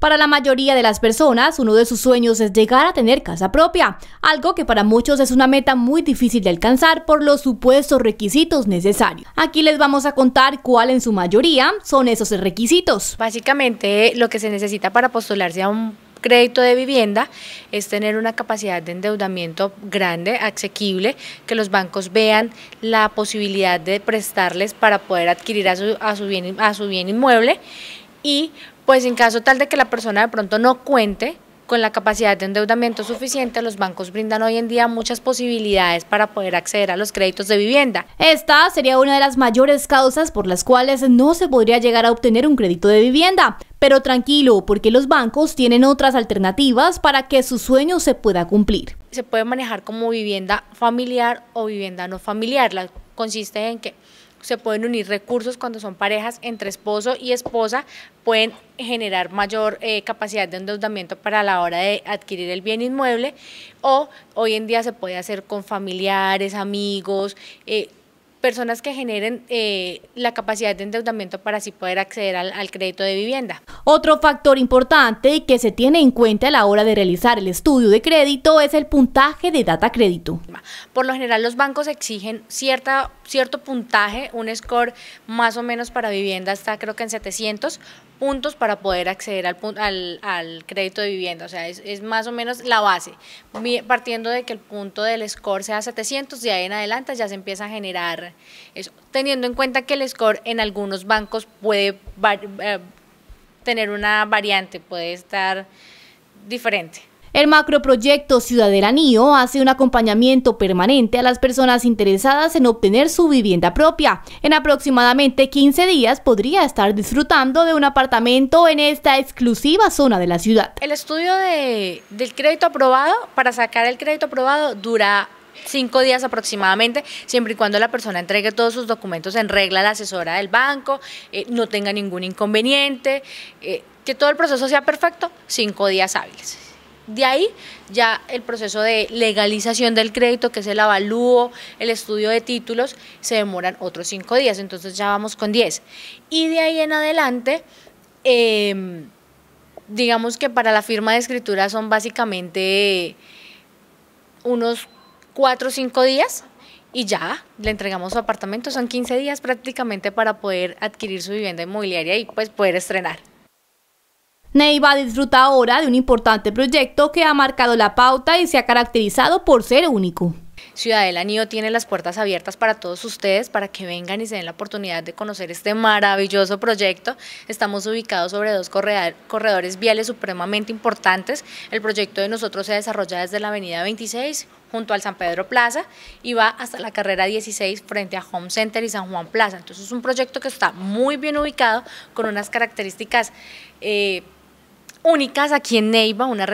Para la mayoría de las personas, uno de sus sueños es llegar a tener casa propia, algo que para muchos es una meta muy difícil de alcanzar por los supuestos requisitos necesarios. Aquí les vamos a contar cuál en su mayoría son esos requisitos. Básicamente lo que se necesita para postularse a un crédito de vivienda es tener una capacidad de endeudamiento grande, asequible, que los bancos vean la posibilidad de prestarles para poder adquirir a su, a su bien inmueble y pues en caso tal de que la persona de pronto no cuente con la capacidad de endeudamiento suficiente, los bancos brindan hoy en día muchas posibilidades para poder acceder a los créditos de vivienda. Esta sería una de las mayores causas por las cuales no se podría llegar a obtener un crédito de vivienda. Pero tranquilo, porque los bancos tienen otras alternativas para que su sueño se pueda cumplir. Se puede manejar como vivienda familiar o vivienda no familiar. La consiste en que se pueden unir recursos cuando son parejas entre esposo y esposa, pueden generar mayor eh, capacidad de endeudamiento para la hora de adquirir el bien inmueble o hoy en día se puede hacer con familiares, amigos, eh, personas que generen eh, la capacidad de endeudamiento para así poder acceder al, crédito de vivienda. Otro factor importante que se tiene en cuenta a la hora de realizar el estudio de crédito es el puntaje de data crédito. Por lo general los bancos exigen cierta, cierto puntaje, un score más o menos para vivienda está creo que en 700, puntos para poder acceder al, al crédito de vivienda. O sea, es, más o menos la base. Partiendo de que el punto del score sea 700, de ahí en adelante ya se empieza a generar eso. Teniendo en cuenta que el score en algunos bancos puede eh, tener una variante, puede estar diferente. El macroproyecto Nío hace un acompañamiento permanente a las personas interesadas en obtener su vivienda propia. En aproximadamente 15 días podría estar disfrutando de un apartamento en esta exclusiva zona de la ciudad. El estudio del crédito aprobado, para sacar el crédito aprobado, dura cinco días aproximadamente, siempre y cuando la persona entregue todos sus documentos en regla a la asesora del banco, eh, no tenga ningún inconveniente, eh, que todo el proceso sea perfecto, cinco días hábiles de ahí ya el proceso de legalización del crédito, que es el avalúo, el estudio de títulos, se demoran otros cinco días, entonces ya vamos con diez. Y de ahí en adelante, em, digamos que para la firma de escritura son básicamente unos cuatro o cinco días y ya le entregamos su apartamento. Son 15 días prácticamente para poder adquirir su vivienda inmobiliaria y pues poder estrenar. Neiva disfruta ahora de un importante proyecto que ha marcado la pauta y se ha caracterizado por ser único. Ciudadela Nío tiene las puertas abiertas para todos ustedes, para que vengan y se den la oportunidad de conocer este maravilloso proyecto. Estamos ubicados sobre dos corredores viales supremamente importantes. El proyecto de nosotros se desarrolla desde la avenida 26 junto al San Pedro Plaza y va hasta la carrera 16 frente a Home Center y San Juan Plaza. Entonces es un proyecto que está muy bien ubicado con unas características... Eh, únicas aquí en Neiva, una,